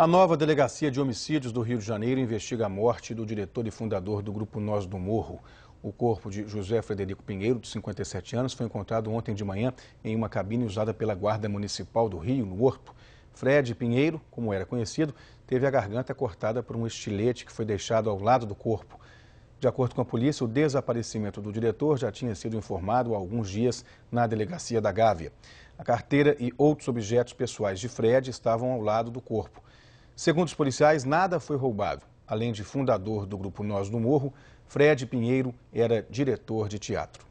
A nova Delegacia de Homicídios do Rio de Janeiro investiga a morte do diretor e fundador do grupo Nós do Morro. O corpo de José Frederico Pinheiro, de 57 anos, foi encontrado ontem de manhã em uma cabine usada pela Guarda Municipal do Rio, no Horto. Fred Pinheiro, como era conhecido, teve a garganta cortada por um estilete que foi deixado ao lado do corpo. De acordo com a polícia, o desaparecimento do diretor já tinha sido informado há alguns dias na delegacia da Gávea. A carteira e outros objetos pessoais de Fred estavam ao lado do corpo. Segundo os policiais, nada foi roubado. Além de fundador do grupo Nós do Morro, Fred Pinheiro era diretor de teatro.